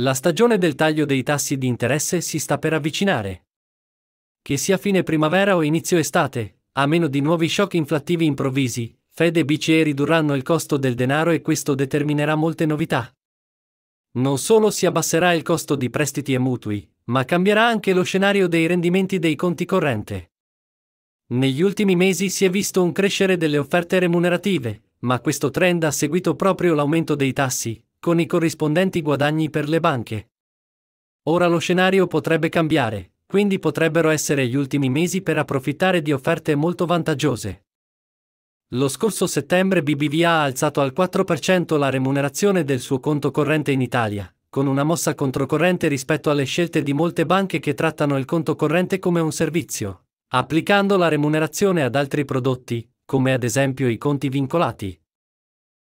La stagione del taglio dei tassi di interesse si sta per avvicinare. Che sia fine primavera o inizio estate, a meno di nuovi shock inflattivi improvvisi, Fed e BCE ridurranno il costo del denaro e questo determinerà molte novità. Non solo si abbasserà il costo di prestiti e mutui, ma cambierà anche lo scenario dei rendimenti dei conti corrente. Negli ultimi mesi si è visto un crescere delle offerte remunerative, ma questo trend ha seguito proprio l'aumento dei tassi, con i corrispondenti guadagni per le banche. Ora lo scenario potrebbe cambiare, quindi potrebbero essere gli ultimi mesi per approfittare di offerte molto vantaggiose. Lo scorso settembre BBVA ha alzato al 4% la remunerazione del suo conto corrente in Italia, con una mossa controcorrente rispetto alle scelte di molte banche che trattano il conto corrente come un servizio, applicando la remunerazione ad altri prodotti, come ad esempio i conti vincolati.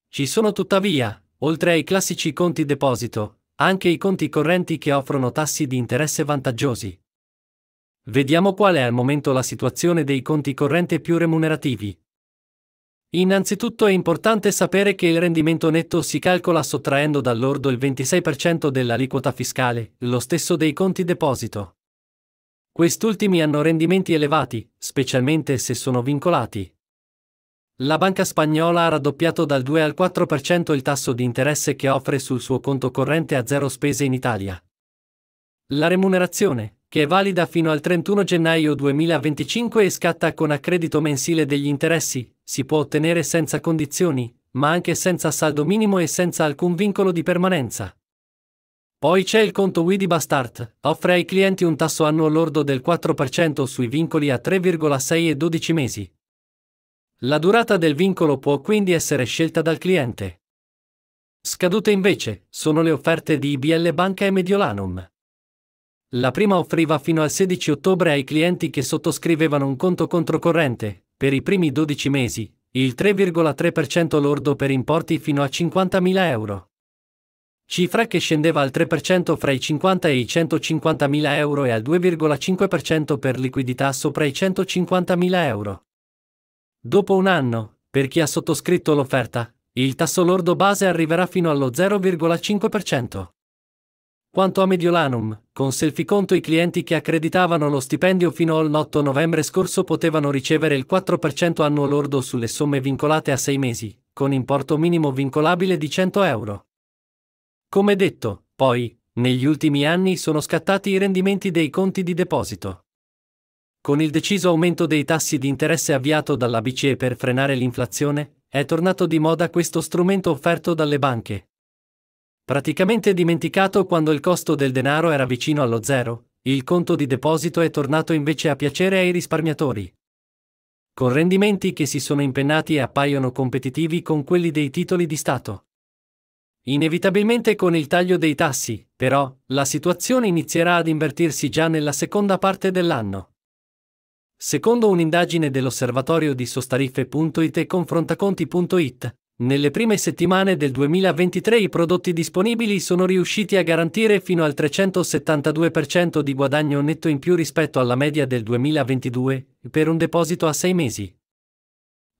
Ci sono tuttavia, Oltre ai classici conti deposito, anche i conti correnti che offrono tassi di interesse vantaggiosi. Vediamo qual è al momento la situazione dei conti corrente più remunerativi. Innanzitutto è importante sapere che il rendimento netto si calcola sottraendo dall'ordo il 26% dell'aliquota fiscale, lo stesso dei conti deposito. Quest'ultimi hanno rendimenti elevati, specialmente se sono vincolati. La banca spagnola ha raddoppiato dal 2 al 4% il tasso di interesse che offre sul suo conto corrente a zero spese in Italia. La remunerazione, che è valida fino al 31 gennaio 2025 e scatta con accredito mensile degli interessi, si può ottenere senza condizioni, ma anche senza saldo minimo e senza alcun vincolo di permanenza. Poi c'è il conto Widi Bastart, offre ai clienti un tasso annuo lordo del 4% sui vincoli a 3,6 e 12 mesi. La durata del vincolo può quindi essere scelta dal cliente. Scadute invece sono le offerte di IBL Banca e Mediolanum. La prima offriva fino al 16 ottobre ai clienti che sottoscrivevano un conto controcorrente, per i primi 12 mesi, il 3,3% lordo per importi fino a 50.000 euro. Cifra che scendeva al 3% fra i 50 e i 150.000 euro e al 2,5% per liquidità sopra i 150.000 euro. Dopo un anno, per chi ha sottoscritto l'offerta, il tasso lordo base arriverà fino allo 0,5%. Quanto a Mediolanum, con Selficonto i clienti che accreditavano lo stipendio fino all'8 novembre scorso potevano ricevere il 4% annuo lordo sulle somme vincolate a 6 mesi, con importo minimo vincolabile di 100 euro. Come detto, poi, negli ultimi anni sono scattati i rendimenti dei conti di deposito. Con il deciso aumento dei tassi di interesse avviato dalla BCE per frenare l'inflazione, è tornato di moda questo strumento offerto dalle banche. Praticamente dimenticato quando il costo del denaro era vicino allo zero, il conto di deposito è tornato invece a piacere ai risparmiatori. Con rendimenti che si sono impennati e appaiono competitivi con quelli dei titoli di Stato. Inevitabilmente con il taglio dei tassi, però, la situazione inizierà ad invertirsi già nella seconda parte dell'anno. Secondo un'indagine dell'osservatorio di sostariffe.it e confrontaconti.it, nelle prime settimane del 2023 i prodotti disponibili sono riusciti a garantire fino al 372% di guadagno netto in più rispetto alla media del 2022, per un deposito a 6 mesi.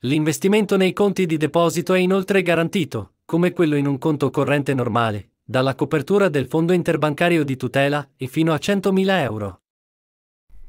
L'investimento nei conti di deposito è inoltre garantito, come quello in un conto corrente normale, dalla copertura del fondo interbancario di tutela e fino a 100.000 euro.